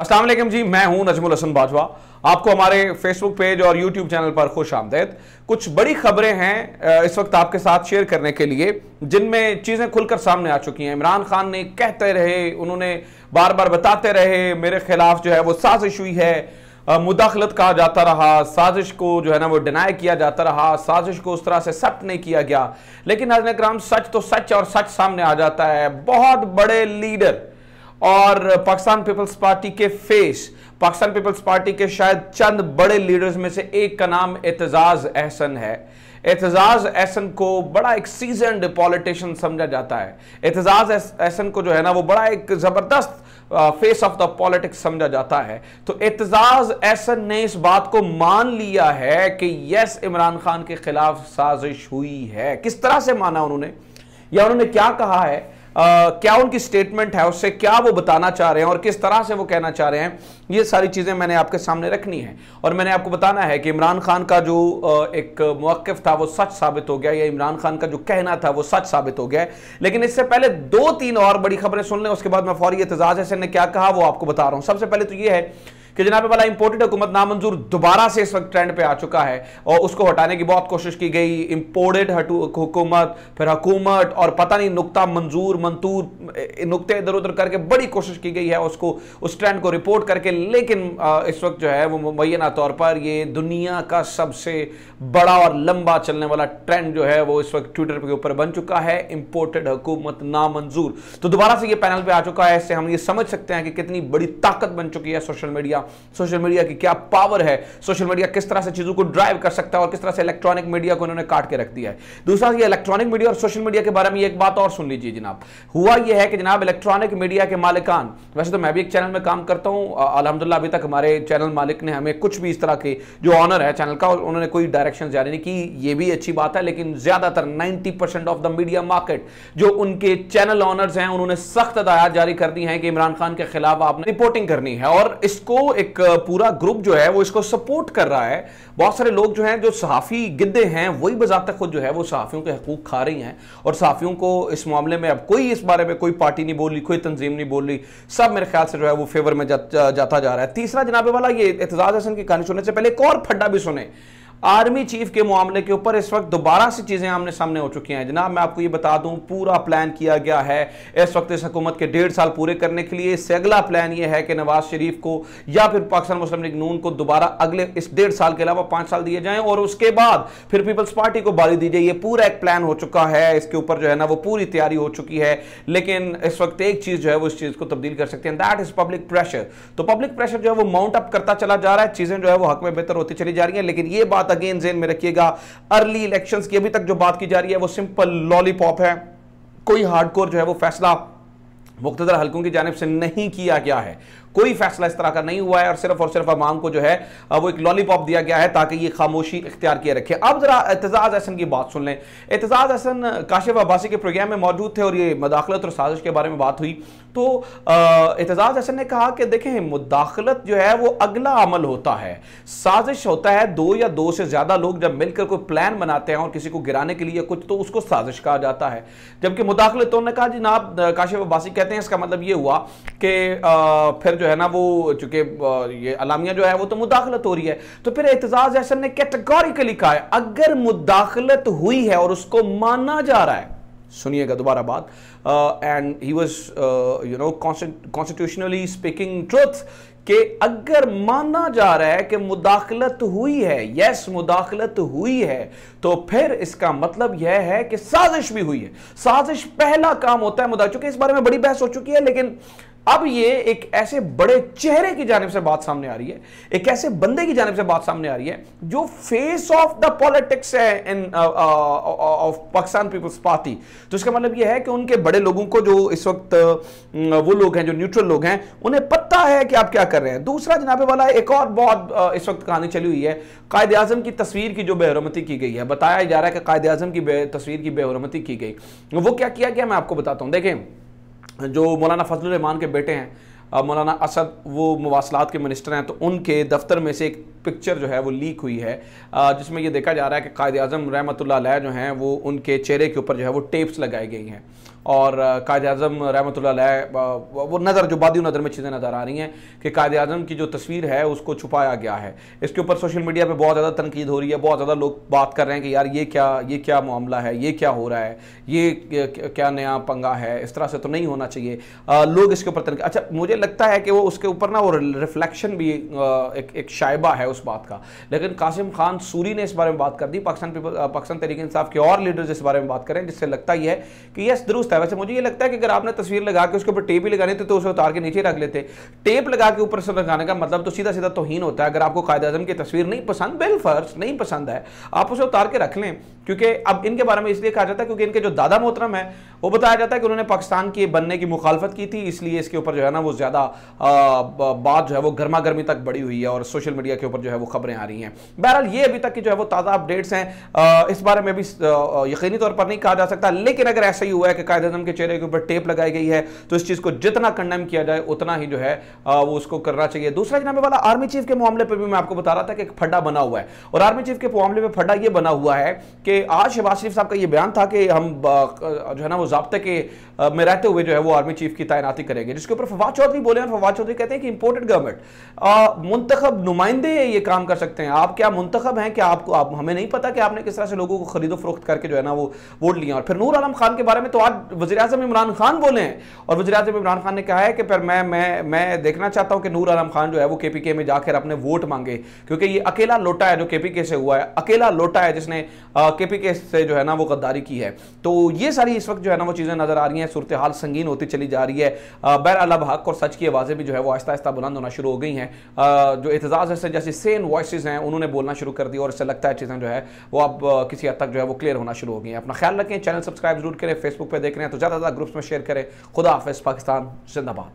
असलम जी मैं हूं नजमुल हसन बाजवा आपको हमारे फेसबुक पेज और यूट्यूब चैनल पर खुश आमदेद कुछ बड़ी खबरें हैं इस वक्त आपके साथ शेयर करने के लिए जिनमें चीज़ें खुलकर सामने आ चुकी हैं इमरान खान ने कहते रहे उन्होंने बार बार बताते रहे मेरे खिलाफ जो है वो साजिश हुई है मुदाखलत कहा जाता रहा साजिश को जो है ना वो डिनाई किया जाता रहा साजिश को उस तरह से सख्त नहीं किया गया लेकिन नाजन कराम सच तो सच और सच सामने आ जाता है बहुत बड़े लीडर और पाकिस्तान पीपल्स पार्टी के फेस पाकिस्तान पीपल्स पार्टी के शायद चंद बड़े लीडर्स में से एक का नाम एतजाज एहसन है एतजाज एहसन को बड़ा एक सीजनड पॉलिटिशियन समझा जाता है एतजाज एहसन को जो है ना वो बड़ा एक ज़बरदस्त फेस ऑफ द पॉलिटिक्स समझा जाता है तो एतजाज एहसन ने इस बात को मान लिया है कि यस इमरान खान के खिलाफ साजिश हुई है किस तरह से माना उन्होंने या उन्होंने क्या कहा है क्या उनकी स्टेटमेंट है उससे क्या वो बताना चाह रहे हैं और किस तरह से वो कहना चाह रहे हैं ये सारी चीज़ें मैंने आपके सामने रखनी है और मैंने आपको बताना है कि इमरान खान का जो एक मौक़ था वो सच साबित हो गया या इमरान खान का जो कहना था वो सच साबित हो गया लेकिन इससे पहले दो तीन और बड़ी खबरें सुन लें उसके बाद मैं फौरी एतजाज़ हसन ने क्या कहा वो आपको बता रहा हूँ सबसे पहले तो ये है कि जनाब वाला इंपोर्टेड हुकूमत नामंजूर दोबारा से इस वक्त ट्रेंड पे आ चुका है और उसको हटाने की बहुत कोशिश की गई इंपोर्टेड हुकूमत फिर हुकूमत और पता नहीं नुकता मंजूर मंतूर नुकते इधर उधर करके बड़ी कोशिश की गई है उसको उस ट्रेंड को रिपोर्ट करके लेकिन इस वक्त जो है वो मुबैना तौर पर ये दुनिया का सबसे बड़ा और लंबा चलने वाला ट्रेंड जो है वो इस वक्त ट्विटर के ऊपर बन चुका है इंपोर्टेड हुकूमत नामंजूर तो दोबारा से ये पैनल पे आ चुका है इससे हम ये समझ सकते हैं कि कितनी बड़ी ताकत बन चुकी है सोशल मीडिया सोशल मीडिया की क्या पावर है सोशल मीडिया किस तरह से चीज़ों को ड्राइव कर सकता है और किस तरह से इलेक्ट्रॉनिक मीडिया को इन्होंने काट के रख दिया है दूसरा ये इलेक्ट्रॉनिक मीडिया और सोशल मीडिया के बारे में एक बात और सुन लीजिए जनाब हुआ यह है कि जनाब इलेक्ट्रॉनिक मीडिया के मालिकान वैसे तो मैं भी एक चैनल में काम करता हूँ अलहमदुल्ला अभी तक हमारे चैनल मालिक ने हमें कुछ भी इस तरह के जो ऑनर है चैनल का उन्होंने कोई डायरेक्शन जारी नहीं की ये भी अच्छी बात है लेकिन ज़्यादातर ninety of the media market जो उनके चैनल ऑनर्स हैं उन्होंने सख्त हदायत जारी कर दी है कि इमरान खान के खिलाफ आपने रिपोर्टिंग करनी है और इसको एक पूरा ग्रुप जो है वो इसको सपोर्ट कर रहा है बहुत सारे लोग जो हैं जो सहाफ़ी गिद्दे हैं वही बजात खुद जो है वो सहाफ़ियों के हकूक खा रही हैं और सहाफ़ियों को इस मामले में अब कोई इस बारे में कोई पार्टी नहीं बोल रही कोई तंजीम नहीं बोल रही सब मेरे ख्याल से जो है वो फेवर में जा, जा, जाता जा रहा है तीसरा जनाबे वाला ये एतजाज़ हसन की कहानी सुनने से पहले एक और फड्डा भी सुने आर्मी चीफ के मामले के ऊपर इस वक्त दोबारा से चीज़ें आमने सामने हो चुकी हैं जनाब मैं आपको ये बता दूं पूरा प्लान किया गया है इस वक्त इस हकूमत के डेढ़ साल पूरे करने के लिए इससे अगला प्लान ये है कि नवाज शरीफ को या फिर पाकिस्तान मुस्लिम लीग नून को दोबारा अगले इस डेढ़ साल के अलावा पांच साल दिए जाए और उसके बाद फिर पीपल्स पार्टी को बारी दी जाए ये पूरा एक प्लान हो चुका है इसके ऊपर जो है ना वो पूरी तैयारी हो चुकी है लेकिन इस वक्त एक चीज़ जो है वो इस चीज़ को तब्दील कर सकते हैं दैट इज पब्लिक प्रेशर तो पब्लिक प्रेशर जो है वो माउंट अप करता चला जा रहा है चीज़ें जो है वो हक में बेहतर होती चली जा रही है लेकिन ये बात बात अगेन जेन में रखिएगा अर्ली इलेक्शन की अभी तक जो बात की जा रही है वो सिंपल लॉलीपॉप है कोई हार्डकोर जो है वो फैसला मुख्तर हलकों की जानब से नहीं किया गया है कोई फैसला इस तरह का नहीं हुआ है और सिर्फ और सिर्फ अवाम को जो है वो एक लॉलीपॉप दिया गया है ताकि ये खामोशी इख्तियार किया रखे अब जरा एतजाज अहसन की बात सुन लें एतजाज अहसन काशिफ अब्बासी के प्रोग्राम में मौजूद थे और ये मदाखलत और साजिश के बारे में बात हुई तो एतजाज अहसन ने कहा कि देखें मुदाखलत जो है वो अगला अमल होता है साजिश होता है दो या दो से ज्यादा लोग जब मिलकर कोई प्लान बनाते हैं और किसी को गिराने के लिए कुछ तो उसको साजिश कहा जाता है जबकि मुदाखलत उन्होंने कहा जी जनाब काशिफ अब्बासी कहते हैं इसका मतलब ये हुआ कि फिर जो जो है ना वो चूंकि ये अलामिया जो है वो तो मुदाखलत हो रही है तो फिर एतजाज अहसन ने कैटेगोरिकली कहा है अगर मुदाखलत हुई है और उसको माना जा रहा है सुनिएगा दोबारा बात and he was you know constitutionally speaking truth कि अगर माना जा रहा है कि मुदाखलत हुई है यस मुदाखलत हुई है तो फिर इसका मतलब यह है कि साजिश भी हुई है साजिश पहला काम होता है मुदा चूंकि इस बारे में बड़ी बहस हो चुकी है लेकिन अब ये एक ऐसे बड़े चेहरे की जानब से बात सामने आ रही है एक ऐसे बंदे की जानब से बात सामने आ रही है जो फेस ऑफ द पॉलिटिक्स है इन ऑफ पाकिस्तान पीपल्स पार्टी तो इसका मतलब ये है कि उनके बड़े लोगों को जो इस वक्त वो लोग हैं जो न्यूट्रल लोग हैं उन्हें पता है कि आप क्या कर रहे हैं दूसरा जनाबे वाला एक और बहुत uh, इस वक्त कहानी चली हुई है कायद अजम की तस्वीर की जो बेहरमती की गई है बताया जा रहा है कि कायद अजम की तस्वीर की बेहरमती की गई वो क्या किया गया मैं आपको बताता हूँ देखें जो मौलाना फजल रहमान के बेटे हैं मौलाना असद वो मवासलात के मिनिस्टर हैं तो उनके दफ्तर में से एक पिक्चर जो है वो लीक हुई है जिसमें ये देखा जा रहा है कि कायद अजम रहमत जो हैं वो उनके चेहरे के ऊपर जो है वो टेप्स लगाई गई हैं और कायद अजम रहमत वो नज़र जो बादी नज़र में चीज़ें नज़र आ रही हैं कि कायद अजम की जो तस्वीर है उसको छुपाया गया है इसके ऊपर सोशल मीडिया पर बहुत ज़्यादा तनकीद हो रही है बहुत ज़्यादा लोग बात कर रहे हैं कि यार ये क्या ये क्या मामला है ये क्या हो रहा है ये क्या नया पंगा है इस तरह से तो नहीं होना चाहिए आ, लोग इसके ऊपर तनकी अच्छा मुझे लगता है कि वो उसके ऊपर ना वो रिफ्लेक्शन भी एक एक शायबा है उस बात का लेकिन कासिम खान सूरी ने इस बारे में बात कर दी पाकिस्तान पाकिस्तान तरीके इंसाफ के और लीडर्स इस बारे में बात करें जिससे लगता ही है कि यस दुरुस्त लगता है वैसे मुझे ये लगता है कि अगर आपने तस्वीर लगा के उसके ऊपर टेप ही लगानी थी तो उसे उतार के नीचे रख लेते टेप लगा के ऊपर से लगाने का मतलब तो सीधा सीधा तोहन होता है अगर आपको कायद अजम की तस्वीर नहीं पसंद बेलफर्स नहीं पसंद है आप उसे उतार के रख लें क्योंकि अब इनके बारे में इसलिए कहा जाता है क्योंकि इनके जो दादा मोहतरम है वो बताया जाता है कि उन्होंने पाकिस्तान की बनने की मुखालफत की थी इसलिए इसके ऊपर जो है ना वो ज़्यादा बात जो है वो गर्मा गर्मी तक बढ़ी हुई है और सोशल मीडिया के ऊपर जो है वो खबरें आ रही हैं बहरहाल ये अभी तक की जो है वो ताज़ा अपडेट्स हैं इस बारे में भी यकीनी तौर पर नहीं कहा जा सकता लेकिन अगर ऐसा ही हुआ है कि कायद आजम के चेहरे के ऊपर टेप लगाई गई है तो इस चीज को जितना कंडेम किया जाए उतना ही जो है वो उसको करना चाहिए दूसरा जनाबे वाला आर्मी चीफ के मामले पर भी मैं आपको बता रहा था कि एक फड्डा बना हुआ है और आर्मी चीफ के मामले में फड्डा यह बना हुआ है कि आज शहबाज शरीफ साहब का यह बयान था कि हम जो है ना वो जबते के में रहते हुए जो है वो आर्मी चीफ की तैनाती करेंगे जिसके ऊपर फवाद चौधरी बोले और फवाद चौधरी कहते हैं कि इंपोर्टेड गवर्नमेंट मुंतखब नुमाइंदे ये काम कर सकते हैं आप क्या मुंतखब हैं कि आपको आप हमें नहीं पता कि आपने किस तरह से लोगों को खरीदो फरोख्त करके जो है ना वो वोट लिया और फिर नूर आलम खान के बारे में तो आज वजी अजम इमरान खान बोले हैं और वजी अजम इमरान खान ने कहा है कि फिर मैं मैं मैं देखना चाहता हूँ कि नूर आलम खान जो है वो के पी के में जाकर अपने वोट मांगे क्योंकि ये अकेला लोटा है जो के पी के से हुआ है अकेला लोटा है जिसने के पी के से जो है ना वो गद्दारी की है तो ये सारी इस वक्त जो है ना वो चीज़ें नजर आ रही हैं सूरत हाल संगीन होती चली जा रही है बैर हक और सच की आवाज़ें भी जो है वो आहिस्ता आहिस्ता बुलंद होना शुरू हो गई हैं जो एतजाज़ है जैसे सेन वॉइस हैं उन्होंने बोलना शुरू कर दिया और इससे लगता है चीज़ें जो है वो अब किसी हद तक जो है वो क्लियर होना शुरू हो गई हैं अपना ख्याल रखें चैनल सब्सक्राइब जरूर करें फेसबुक पर देखें देख रहे हैं तो ज़्यादा ज़्यादा ग्रुप्स में शेयर करें खुदा हाफ पाकिस्तान जिंदाबाद